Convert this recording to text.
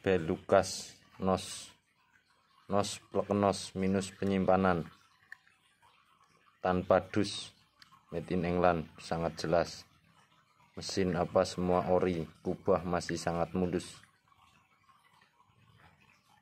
belukas nos nos plekenos minus penyimpanan tanpa dus made in England sangat jelas mesin apa semua ori kubah masih sangat mulus